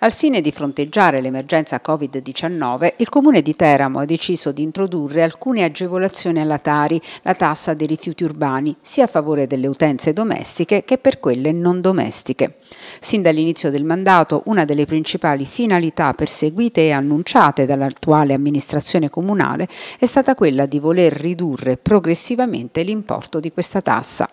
Al fine di fronteggiare l'emergenza Covid-19, il Comune di Teramo ha deciso di introdurre alcune agevolazioni alla Tari, la tassa dei rifiuti urbani, sia a favore delle utenze domestiche che per quelle non domestiche. Sin dall'inizio del mandato, una delle principali finalità perseguite e annunciate dall'attuale amministrazione comunale è stata quella di voler ridurre progressivamente l'importo di questa tassa.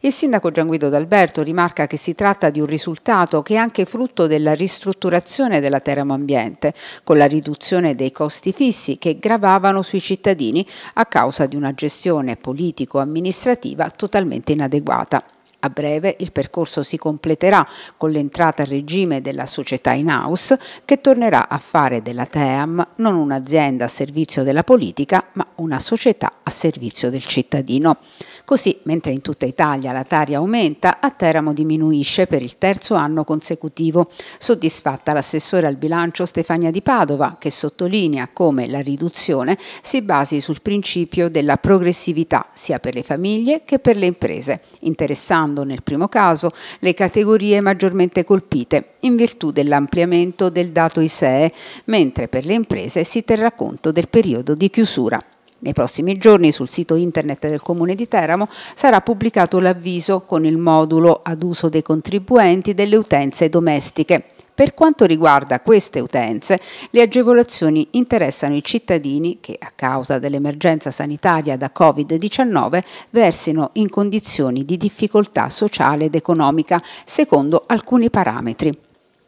Il sindaco Gianguido D'Alberto rimarca che si tratta di un risultato che è anche frutto della ristrutturazione della Teramo Ambiente, con la riduzione dei costi fissi che gravavano sui cittadini a causa di una gestione politico-amministrativa totalmente inadeguata. A breve il percorso si completerà con l'entrata a regime della società in house che tornerà a fare della TEAM non un'azienda a servizio della politica ma una società a servizio del cittadino. Così, mentre in tutta Italia la taria aumenta, a Teramo diminuisce per il terzo anno consecutivo. Soddisfatta l'assessore al bilancio Stefania Di Padova che sottolinea come la riduzione si basi sul principio della progressività sia per le famiglie che per le imprese. Interessante diventando nel primo caso le categorie maggiormente colpite in virtù dell'ampliamento del dato ISEE, mentre per le imprese si terrà conto del periodo di chiusura. Nei prossimi giorni sul sito internet del Comune di Teramo sarà pubblicato l'avviso con il modulo ad uso dei contribuenti delle utenze domestiche. Per quanto riguarda queste utenze, le agevolazioni interessano i cittadini che, a causa dell'emergenza sanitaria da Covid-19, versino in condizioni di difficoltà sociale ed economica, secondo alcuni parametri.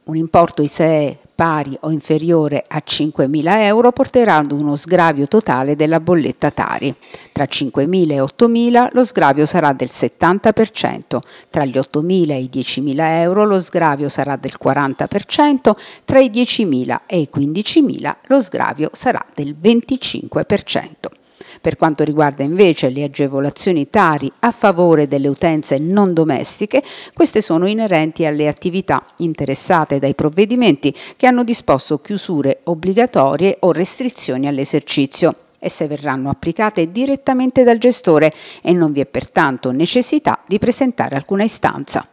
Un importo ISEE pari o inferiore a 5.000 euro porterà ad uno sgravio totale della bolletta Tari. Tra 5.000 e 8.000 lo sgravio sarà del 70%, tra gli 8.000 e i 10.000 euro lo sgravio sarà del 40%, tra i 10.000 e i 15.000 lo sgravio sarà del 25%. Per quanto riguarda invece le agevolazioni tari a favore delle utenze non domestiche, queste sono inerenti alle attività interessate dai provvedimenti che hanno disposto chiusure obbligatorie o restrizioni all'esercizio. Esse verranno applicate direttamente dal gestore e non vi è pertanto necessità di presentare alcuna istanza.